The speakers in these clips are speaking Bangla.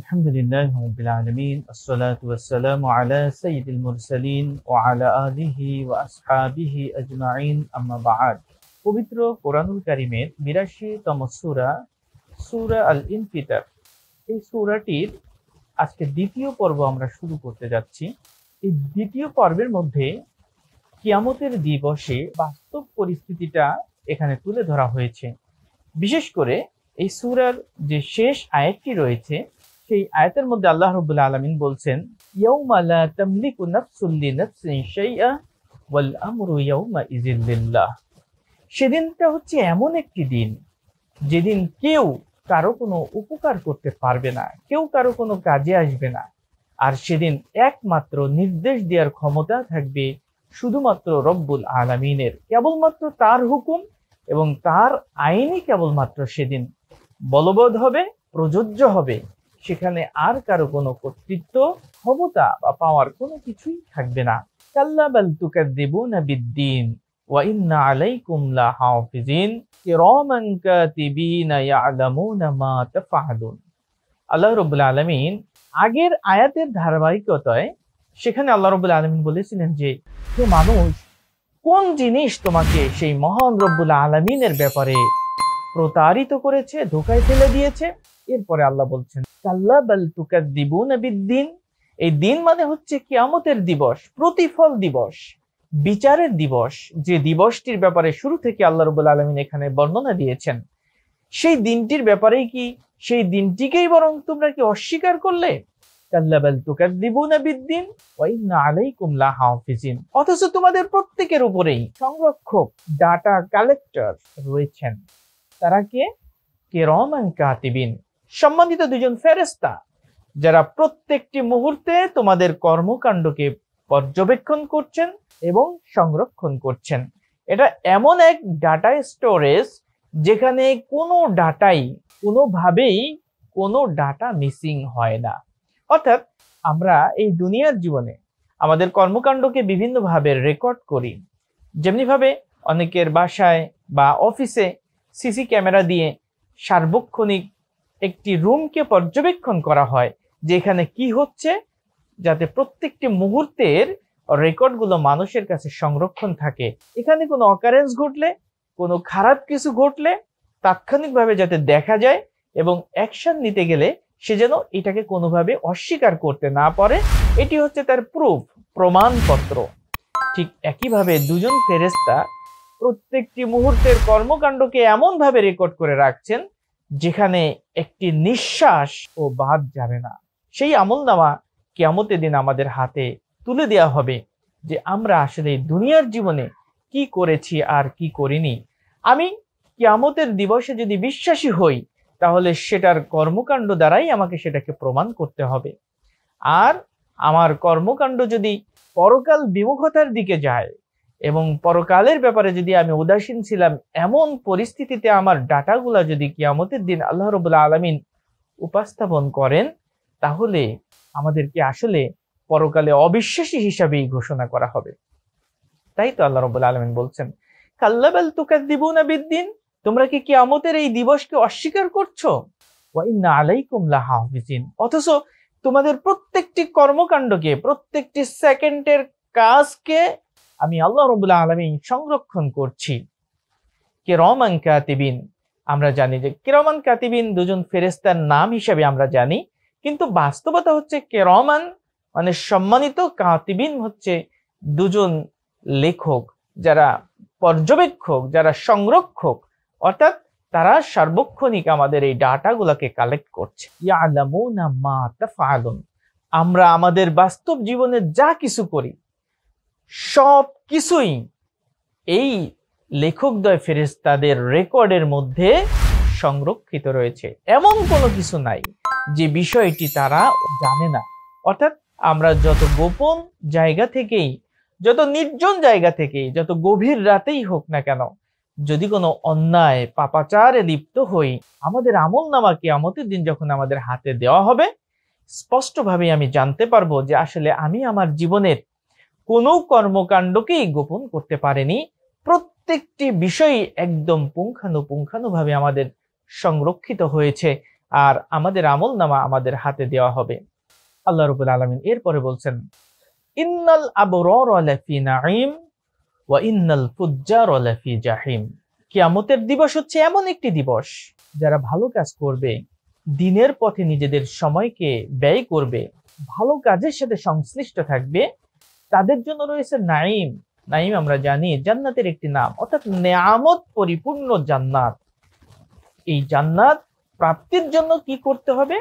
الحمد لله رب العالمين الصلاة والسلام على سيد المرسلين وعلى آله وأصحابه أجمعين أما بعد পবিত্র কোরআনুল কারিমের বিরাশি তম সুরা সুরা আল ইনফিতার এই সুরাটির আজকে দ্বিতীয় পর্ব আমরা শুরু করতে যাচ্ছি এই দ্বিতীয় পর্বের মধ্যে কিয়ামতের দিবসে বাস্তব পরিস্থিতিটা এখানে তুলে ধরা হয়েছে বিশেষ করে এই সুরার যে শেষ আয়াতটি রয়েছে সেই আয়াতের মধ্যে আল্লাহ রবুল্লা আলমিন বলছেন ইয়ৌমালা তামলিকু সেদিনটা হচ্ছে এমন একটি দিন যেদিন কেউ কারো কোনো উপকার করতে পারবে না কেউ কারো কোনো কাজে আসবে না আর সেদিন একমাত্র নির্দেশ দেওয়ার ক্ষমতা থাকবে শুধুমাত্র রব্বুল আলামিনের কেবলমাত্র তার হুকুম এবং তার আইনই কেবলমাত্র সেদিন বলবৎ হবে প্রযোজ্য হবে সেখানে আর কারো কোনো কর্তৃত্ব ক্ষমতা বা পাওয়ার কোনো কিছুই থাকবে না কাল্লা বাল তুকার দেব না বিদ্দিন وإن عليكم لحافظين كراما كاتبين يعلمون ما تفعلون আল্লাহ রবুল আলমিন আগের আয়াতের ধারাবাহিকতায় সেখানে আল্লাহ রবুল আলমিন বলেছিলেন যে মানুষ কোন জিনিস তোমাকে সেই মহান রব্বুল আলমিনের ব্যাপারে প্রতারিত করেছে ধোকায় ফেলে দিয়েছে এরপরে আল্লাহ বলছেন দিবুন দিন এই দিন মানে হচ্ছে কিয়ামতের দিবস প্রতিফল দিবস বিচারের দিবস যে দিবসটির ব্যাপারে শুরু থেকে আল্লাহ রবুল আলমিন এখানে বর্ণনা দিয়েছেন সেই দিনটির ব্যাপারে কি সেই দিনটিকেই বরং তোমরা কি অস্বীকার করলে অথচ তোমাদের প্রত্যেকের উপরেই সংরক্ষক ডাটা কালেক্টর রয়েছেন তারা কে কেরমান কাতিবিন সম্মানিত দুজন ফেরেস্তা যারা প্রত্যেকটি মুহূর্তে তোমাদের কর্মকাণ্ডকে পর্যবেক্ষণ করছেন এবং সংরক্ষণ করছেন এটা এমন এক ডাটা স্টোরেজ যেখানে কোনো ডাটাই কোনোভাবেই কোনো ডাটা মিসিং হয় না অর্থাৎ আমরা এই দুনিয়ার জীবনে আমাদের কর্মকাণ্ডকে বিভিন্নভাবে রেকর্ড করি যেমনিভাবে অনেকের বাসায় বা অফিসে সিসি ক্যামেরা দিয়ে সার্বক্ষণিক একটি রুমকে পর্যবেক্ষণ করা হয় যেখানে কি হচ্ছে যাতে প্রত্যেকটি মুহূর্তের রেকর্ডগুলো মানুষের কাছে সংরক্ষণ থাকে এখানে কোনো অকারেন্স ঘটলে কোনো খারাপ কিছু ঘটলে তাৎক্ষণিকভাবে যাতে দেখা যায় এবং অ্যাকশন নিতে গেলে সে যেন এটাকে কোনোভাবে অস্বীকার করতে না পারে এটি হচ্ছে তার প্রুফ প্রমাণপত্র ঠিক একইভাবে দুজন ফেরেস্তা প্রত্যেকটি মুহূর্তের কর্মকাণ্ডকে এমনভাবে রেকর্ড করে রাখছেন যেখানে একটি নিঃশ্বাস ও বাদ যাবে না সেই আমল নামা কেমতে দিন আমাদের হাতে তুলে দেওয়া হবে যে আমরা আসলে দুনিয়ার জীবনে কি করেছি আর কি করিনি আমি কেমতের দিবসে যদি বিশ্বাসী হই তাহলে সেটার কর্মকাণ্ড দ্বারাই আমাকে সেটাকে প্রমাণ করতে হবে আর আমার কর্মকাণ্ড যদি পরকাল বিমুখতার দিকে যায় এবং পরকালের ব্যাপারে যদি আমি উদাসীন ছিলাম এমন পরিস্থিতিতে আমার ডাটাগুলা যদি কিয়ামতের দিন আল্লাহ রবুল্লা আলমিন উপস্থাপন করেন তাহলে আমাদেরকে আসলে পরকালে অবিশ্বাসী হিসাবেই ঘোষণা করা হবে তাই তো আল্লাহ রবুল্লা আলমিন বলছেন কাল্লাবেল দিব না বিদ্দিন তোমরা কি কিয়ামতের এই দিবসকে অস্বীকার করছো অথচ তোমাদের প্রত্যেকটি কর্মকাণ্ডকে প্রত্যেকটি সেকেন্ডের কাজকে আমি আল্লাহ রবুল্লা আলমী সংরক্ষণ করছি কেরমান কাতিবিন আমরা জানি যে কেরমান কাতিবিন দুজন ফেরেস্তার নাম হিসেবে আমরা জানি কিন্তু বাস্তবতা হচ্ছে কেরমান মানে সম্মানিত কাতিবিন হচ্ছে দুজন লেখক যারা পর্যবেক্ষক যারা সংরক্ষক অর্থাৎ তারা সার্বক্ষণিক আমাদের এই ডাটাগুলোকে কালেক্ট করছে আমরা আমাদের বাস্তব জীবনে যা কিছু করি সব কিছুই এই লেখকদ্বয় ফেরেস্তাদের রেকর্ডের মধ্যে সংরক্ষিত রয়েছে এমন কোনো কিছু নাই যে বিষয়টি তারা জানে না অর্থাৎ আমরা যত গোপন জায়গা থেকেই যত নির্জন জায়গা থেকেই যত গভীর রাতেই হোক না কেন যদি কোনো অন্যায় পাপাচারে লিপ্ত হই আমাদের আমল নামা কিয়ামতের দিন যখন আমাদের হাতে দেওয়া হবে স্পষ্টভাবে আমি জানতে পারবো যে আসলে আমি আমার জীবনের কোনো কর্মকাণ্ডকেই গোপন করতে পারেনি প্রত্যেকটি বিষয় একদম পুঙ্খানুপুঙ্খানুভাবে আমাদের সংরক্ষিত হয়েছে আর আমাদের আমল নামা আমাদের হাতে দেওয়া হবে আল্লাহ রবুল আলমিন এরপরে বলছেন ইন্নাল আবরর লাফি নাইম ওয়া ইন্নাল ফুজ্জার লাফি জাহিম কিয়ামতের দিবস হচ্ছে এমন একটি দিবস যারা ভালো কাজ করবে দিনের পথে নিজেদের সময়কে ব্যয় করবে ভালো কাজের সাথে সংশ্লিষ্ট থাকবে তাদের জন্য রয়েছে নাইম নাইম আমরা জানি জান্নাতের একটি নাম অর্থাৎ নেয়ামত পরিপূর্ণ জান্নাত এই জান্নাত প্রাপ্তির জন্য কি করতে হবে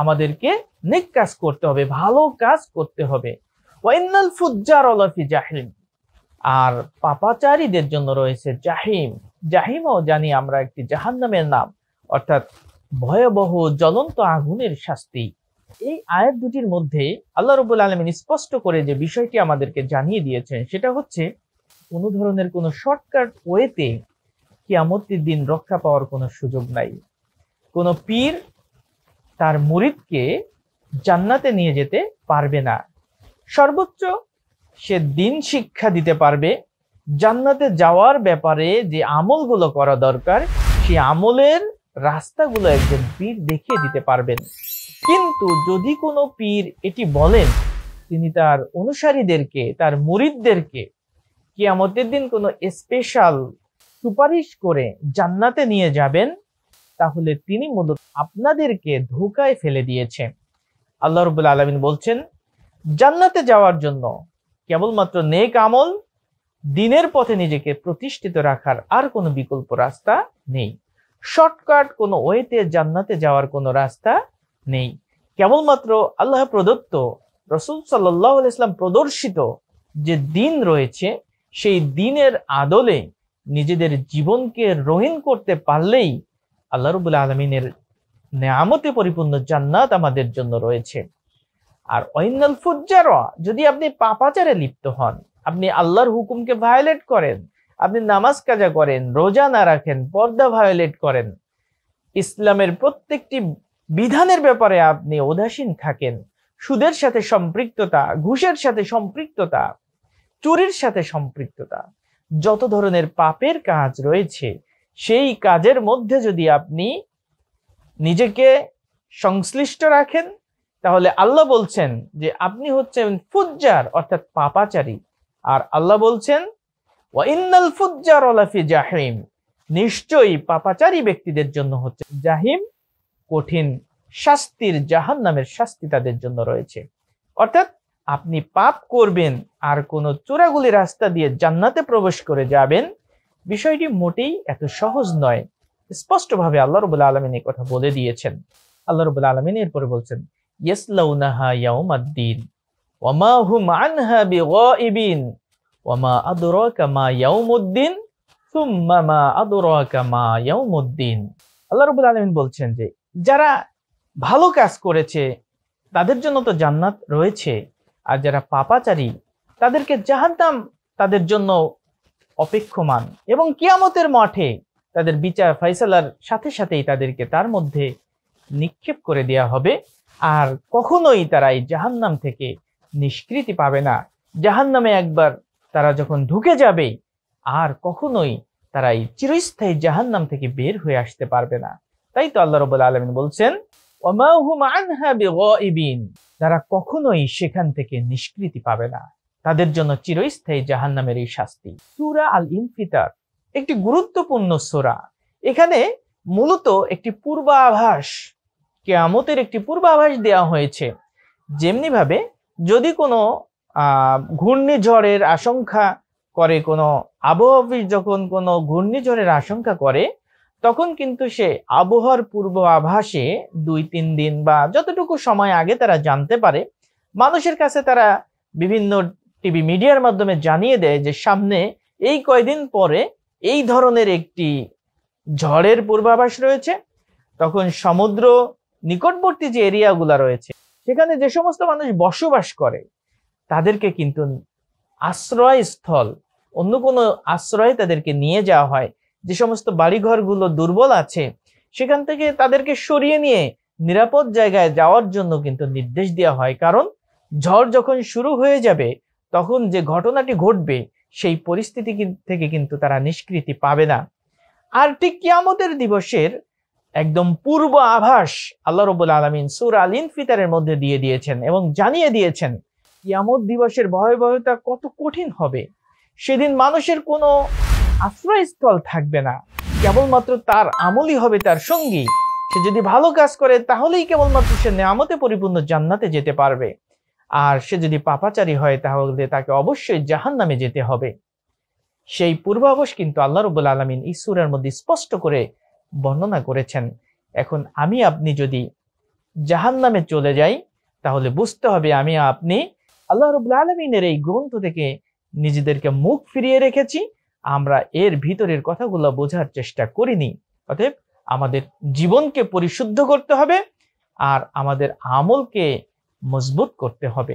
আমাদেরকে নেক কাজ করতে হবে ভালো কাজ করতে হবে ফুজ্জার জাহিম আর পাপাচারীদের জন্য রয়েছে জাহিম জাহিমও জানি আমরা একটি জাহান্নামের নাম অর্থাৎ ভয়াবহ জ্বলন্ত আগুনের শাস্তি এই আয়াত দুটির মধ্যে আল্লাহ রবুল আলমিন স্পষ্ট করে যে বিষয়টি আমাদেরকে জানিয়ে দিয়েছেন সেটা হচ্ছে কোনো ধরনের কোনো শর্টকাট ওয়েতে কিয়ামতির দিন রক্ষা পাওয়ার কোনো সুযোগ নাই কোনো পীর তার মুরিদকে জান্নাতে নিয়ে যেতে পারবে না সর্বোচ্চ সে দিন শিক্ষা দিতে পারবে জান্নাতে যাওয়ার ব্যাপারে যে আমলগুলো করা দরকার সেই আমলের রাস্তাগুলো একজন পীর দেখিয়ে দিতে পারবেন কিন্তু যদি কোনো পীর এটি বলেন তিনি তার অনুসারীদেরকে তার মুরিদদেরকে আমাদের দিন কোনো স্পেশাল সুপারিশ করে জান্নাতে নিয়ে যাবেন তাহলে তিনি মূলত আপনাদেরকে ধোকায় ফেলে দিয়েছেন আল্লাহ রবুল আলমিন বলছেন জান্নাতে যাওয়ার জন্য কেবলমাত্র নেক আমল দিনের পথে নিজেকে প্রতিষ্ঠিত রাখার আর কোনো বিকল্প রাস্তা নেই শর্টকাট কোনো ওয়েতে জান্নাতে যাওয়ার কোনো রাস্তা নেই কেবলমাত্র আল্লাহ প্রদত্ত রসুল সাল্লাহ ইসলাম প্রদর্শিত যে দিন রয়েছে সেই দিনের আদলে নিজেদের জীবনকে রহিন করতে পারলেই আল্লাহ রবুল আলমিনের নেয়ামতে পরিপূর্ণ জান্নাত আমাদের জন্য রয়েছে আর অন্যাল ফুজার যদি আপনি পাপাচারে লিপ্ত হন আপনি আল্লাহর হুকুমকে ভায়োলেট করেন আপনি নামাজ কাজা করেন রোজা না রাখেন পর্দা ভায়োলেট করেন ইসলামের প্রত্যেকটি বিধানের ব্যাপারে আপনি উদাসীন থাকেন সুদের সাথে সম্পৃক্ততা ঘুষের সাথে সম্পৃক্ততা চুরির সাথে সম্পৃক্ততা যত ধরনের পাপের কাজ রয়েছে সেই কাজের মধ্যে যদি আপনি নিজেকে সংশ্লিষ্ট রাখেন তাহলে আল্লাহ বলছেন যে আপনি হচ্ছেন ফুজ্জার অর্থাৎ পাপাচারী আর আল্লাহ বলছেন ওয়াইন্নাল ফুজ্জার জাহিম নিশ্চয়ই পাপাচারী ব্যক্তিদের জন্য হচ্ছে জাহিম কঠিন শাস্তির জাহান নামের শাস্তি তাদের জন্য রয়েছে অর্থাৎ আপনি পাপ করবেন আর কোনো চোরাগুলি রাস্তা দিয়ে জান্নাতে প্রবেশ করে যাবেন বিষয়টি মোটেই এত সহজ নয় স্পষ্টভাবে আল্লাহ রবুল আলমিন এই কথা বলে দিয়েছেন আল্লাহ রবুল আলমিন এরপরে বলছেন ওয়ামা ওয়ামা মা আল্লাহ রবুল আলমিন বলছেন যে যারা ভালো কাজ করেছে তাদের জন্য তো জান্নাত রয়েছে আর যারা পাপাচারী তাদেরকে জাহান্নাম তাদের জন্য অপেক্ষমান এবং কিয়ামতের মাঠে তাদের বিচার ফাইসালার সাথে সাথেই তাদেরকে তার মধ্যে নিক্ষেপ করে দেয়া হবে আর কখনোই তারা এই জাহান্নাম থেকে নিষ্কৃতি পাবে না জাহান্নামে একবার তারা যখন ঢুকে যাবে আর কখনোই তারা এই চিরস্থায়ী জাহান্নাম থেকে বের হয়ে আসতে পারবে না তাই তো আল্লাহ রবুল আলমিন বলছেন তারা কখনোই সেখান থেকে নিষ্কৃতি পাবে না তাদের জন্য চিরস্থায়ী জাহান নামের এই শাস্তি সুরা আল ইনফিতার একটি গুরুত্বপূর্ণ সোরা এখানে মূলত একটি পূর্বাভাস কেয়ামতের একটি পূর্বাভাস দেয়া হয়েছে যেমনিভাবে যদি কোনো ঘূর্ণিঝড়ের আশঙ্কা করে কোনো আবহাওয়া যখন কোনো ঘূর্ণিঝড়ের আশঙ্কা করে তখন কিন্তু সে আবহাওয়ার পূর্ব আভাসে দুই তিন দিন বা যতটুকু সময় আগে তারা জানতে পারে মানুষের কাছে তারা বিভিন্ন টিভি মিডিয়ার মাধ্যমে জানিয়ে দেয় যে সামনে এই কয়দিন পরে এই ধরনের একটি ঝড়ের পূর্বাভাস রয়েছে তখন সমুদ্র নিকটবর্তী যে এরিয়াগুলো রয়েছে সেখানে যে সমস্ত মানুষ বসবাস করে তাদেরকে কিন্তু আশ্রয়স্থল অন্য কোনো আশ্রয়ে তাদেরকে নিয়ে যাওয়া হয় যে সমস্ত বাড়িঘরগুলো দুর্বল আছে সেখান থেকে তাদেরকে সরিয়ে নিয়ে নিরাপদ জায়গায় যাওয়ার জন্য কিন্তু নির্দেশ দেওয়া হয় কারণ ঝড় যখন শুরু হয়ে যাবে তখন যে ঘটনাটি ঘটবে সেই পরিস্থিতি থেকে কিন্তু তারা নিষ্কৃতি পাবে না আর ঠিক কিয়ামতের দিবসের একদম পূর্ব আভাস আল্লাহ রবুল আলমিন সুর আল ইনফিতারের মধ্যে দিয়ে দিয়েছেন এবং জানিয়ে দিয়েছেন কিয়ামত দিবসের ভয়াবহতা কত কঠিন হবে সেদিন মানুষের কোনো আশ্রয়স্থল থাকবে না কেবলমাত্র তার আমলই হবে তার সঙ্গী সে যদি ভালো কাজ করে তাহলেই কেবলমাত্র সে নেয়ামতে পরিপূর্ণ জান্নাতে যেতে পারবে আর সে যদি পাপাচারী হয় তাহলে তাকে অবশ্যই জাহান নামে যেতে হবে সেই পূর্বাবশ কিন্তু আল্লাহ রবুল আলমিন ইসুরের মধ্যে স্পষ্ট করে বর্ণনা করেছেন এখন আমি আপনি যদি জাহান নামে চলে যাই তাহলে বুঝতে হবে আমি আপনি আল্লাহ রবুল আলমিনের এই গ্রন্থ থেকে নিজেদেরকে মুখ ফিরিয়ে রেখেছি আমরা এর ভিতরের কথাগুলো বোঝার চেষ্টা করিনি অতএব আমাদের জীবনকে পরিশুদ্ধ করতে হবে আর আমাদের আমলকে মজবুত করতে হবে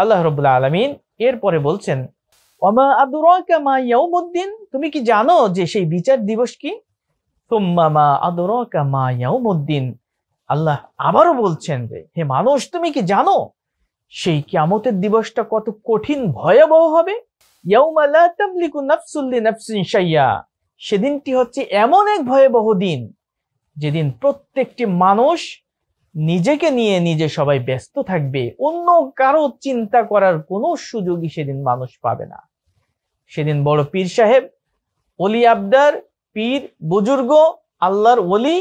আল্লাহ রবুল্লা আলমিন এরপরে বলছেন মা তুমি কি জানো যে সেই বিচার দিবস কি মা আল্লাহ আবারও বলছেন যে হে মানুষ তুমি কি জানো সেই কিয়ামতের দিবসটা কত কঠিন ভয়াবহ হবে সেদিনটি হচ্ছে এমন এক ভয়াবহ দিন যেদিন প্রত্যেকটি মানুষ নিজেকে নিয়ে নিজে সবাই ব্যস্ত থাকবে অন্য কারো চিন্তা করার কোনো সুযোগই সেদিন মানুষ পাবে না সেদিন বড় পীর সাহেব অলি আবদার পীর বুজুর্গ আল্লাহর অলি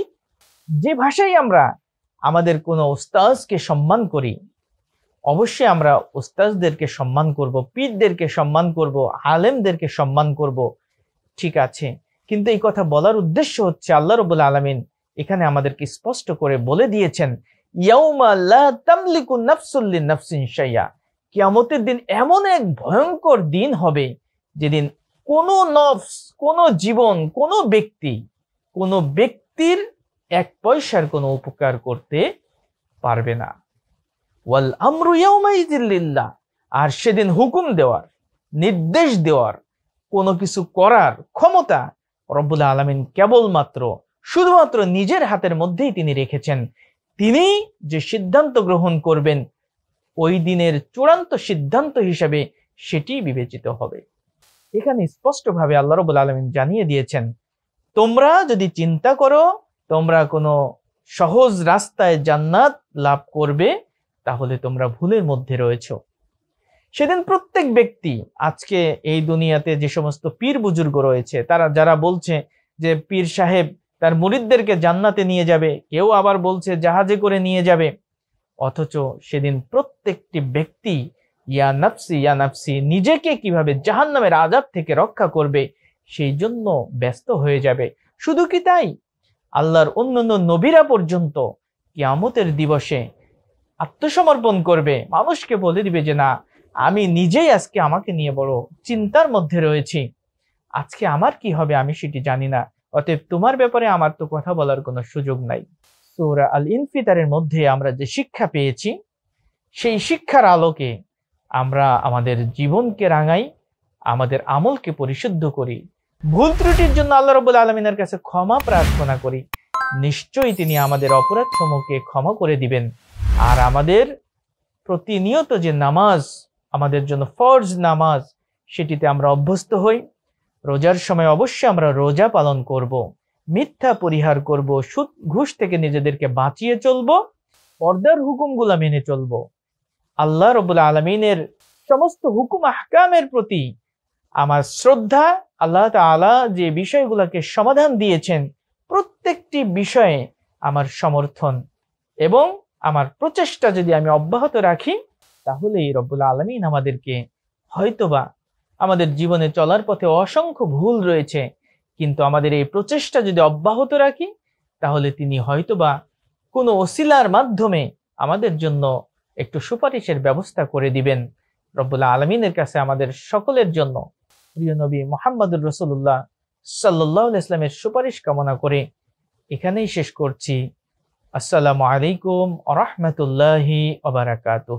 যে ভাষাই আমরা আমাদের কোনো ওস্তাজকে সম্মান করি অবশ্যই আমরা ওস্তাজদেরকে সম্মান করব পীরদেরকে সম্মান করব আলেমদেরকে সম্মান করব ঠিক আছে কিন্তু এই কথা বলার উদ্দেশ্য হচ্ছে আল্লাহ রবুল আলমিন এখানে আমাদেরকে স্পষ্ট করে বলে দিয়েছেন কিয়ামতের দিন এমন এক ভয়ঙ্কর দিন হবে যেদিন কোনো নফস কোনো জীবন কোনো ব্যক্তি কোনো ব্যক্তির এক পয়সার কোনো উপকার করতে পারবে না ওয়াল আমরু ইয়াউমাইজিল্লিল্লাহ আর সেদিন হুকুম দেওয়ার নির্দেশ দেওয়ার কোনো কিছু করার ক্ষমতা রব্বুল আলমিন কেবলমাত্র শুধুমাত্র নিজের হাতের মধ্যেই তিনি রেখেছেন তিনি যে সিদ্ধান্ত গ্রহণ করবেন ওই দিনের চূড়ান্ত সিদ্ধান্ত হিসাবে সেটি বিবেচিত হবে এখানে স্পষ্টভাবে আল্লাহ রবুল আলমিন জানিয়ে দিয়েছেন তোমরা যদি চিন্তা করো তোমরা কোনো সহজ রাস্তায় জান্নাত লাভ করবে তাহলে তোমরা ভুলের মধ্যে রয়েছ সেদিন প্রত্যেক ব্যক্তি আজকে এই দুনিয়াতে যে সমস্ত পীর বুজুর্গ রয়েছে তারা যারা বলছে যে পীর সাহেব তার মরিদদেরকে জান্নাতে নিয়ে যাবে কেউ আবার বলছে জাহাজে করে নিয়ে যাবে অথচ সেদিন প্রত্যেকটি ব্যক্তি ইয়া নাফসি ইয়া নাফসি নিজেকে কিভাবে জাহান নামের আজাদ থেকে রক্ষা করবে সেই জন্য ব্যস্ত হয়ে যাবে শুধু কি তাই আল্লাহর অন্যান্য নবীরা পর্যন্ত কিয়ামতের দিবসে আত্মসমর্পণ করবে মানুষকে বলে দিবে যে না আমি নিজেই আজকে আমাকে নিয়ে বড় চিন্তার মধ্যে রয়েছি আজকে আমার কি হবে আমি সেটি জানি না অতএব তোমার ব্যাপারে আমার তো কথা বলার কোনো সুযোগ নাই সৌরা আল ইনফিতারের মধ্যে আমরা যে শিক্ষা পেয়েছি সেই শিক্ষার আলোকে আমরা আমাদের জীবনকে রাঙাই আমাদের আমলকে পরিশুদ্ধ করি ভুল ত্রুটির জন্য আল্লাহ রবুল আলমিনের কাছে ক্ষমা প্রার্থনা করি নিশ্চয়ই তিনি আমাদের অপরাধ সমূহকে ক্ষমা করে দিবেন আর আমাদের প্রতিনিয়ত যে নামাজ আমাদের জন্য ফর্জ নামাজ সেটিতে আমরা অভ্যস্ত হই রোজার সময় অবশ্যই আমরা রোজা পালন করব। মিথ্যা পরিহার করব সুদ ঘুষ থেকে নিজেদেরকে বাঁচিয়ে চলব পর্দার হুকুমগুলা মেনে চলব আল্লাহ রবুল আলমিনের সমস্ত হুকুম আহকামের প্রতি আমার শ্রদ্ধা আল্লাহ তালা যে বিষয়গুলোকে সমাধান দিয়েছেন প্রত্যেকটি বিষয়ে আমার সমর্থন এবং আমার প্রচেষ্টা যদি আমি অব্যাহত রাখি তাহলে এই রব্বুল আলমিন আমাদেরকে হয়তোবা আমাদের জীবনে চলার পথে অসংখ্য ভুল রয়েছে কিন্তু আমাদের এই প্রচেষ্টা যদি অব্যাহত রাখি তাহলে তিনি হয়তোবা কোনো ওসিলার মাধ্যমে আমাদের জন্য একটু সুপারিশের ব্যবস্থা করে দিবেন রব্বুল্লা আলমিনের কাছে আমাদের সকলের জন্য প্রিয় নবী মোহাম্মদুর রসুল্লাহ সাল্লাহ ইসলামের সুপারিশ কামনা করে এখানেই শেষ করছি আসসালামু আলাইকুম আ রহমতুল্লাহি